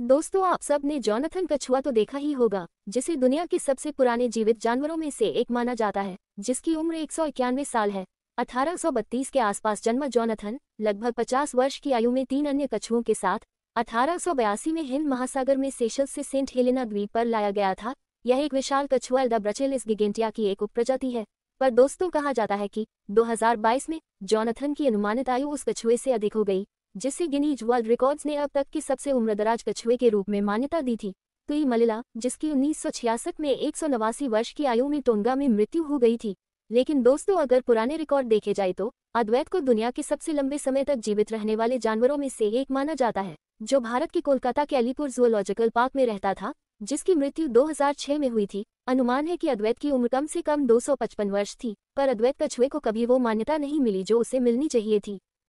दोस्तों आप सब ने जॉनथन कछुआ तो देखा ही होगा जिसे दुनिया के सबसे पुराने जीवित जानवरों में से एक माना जाता है जिसकी उम्र एक साल है 1832 के आसपास जन्मा जॉनथन लगभग 50 वर्ष की आयु में तीन अन्य कछुओं के साथ 1882 में हिंद महासागर में सेशल से सेंट हेलेना द्वीप पर लाया गया था यह एक विशाल कछुआ द ब्रचेलिस गिगेंटिया की एक उपप्रजाति है पर दोस्तों कहा जाता है कि 2022 में जॉनथन की अनुमानित आयु उस कछुए से अधिक हो गई जिसे गिनीज वर्ल्ड रिकॉर्ड्स ने अब तक की सबसे उम्रदराज कछुए के रूप में मान्यता दी थी तुई मलिला जिसकी उन्नीस में एक वर्ष की आयु में टोंगा में मृत्यु हो गई थी लेकिन दोस्तों अगर पुराने रिकॉर्ड देखे जाए तो अद्वैत को दुनिया के सबसे लंबे समय तक जीवित रहने वाले जानवरों में से एक माना जाता है जो भारत के कोलकाता के अलीपुर जुअलॉजिकल पार्क में रहता था जिसकी मृत्यु 2006 में हुई थी अनुमान है कि अद्वैत की उम्र कम से कम 255 वर्ष थी पर अद्वैत कछुए को कभी वो मान्यता नहीं मिली जो उसे मिलनी चाहिए थी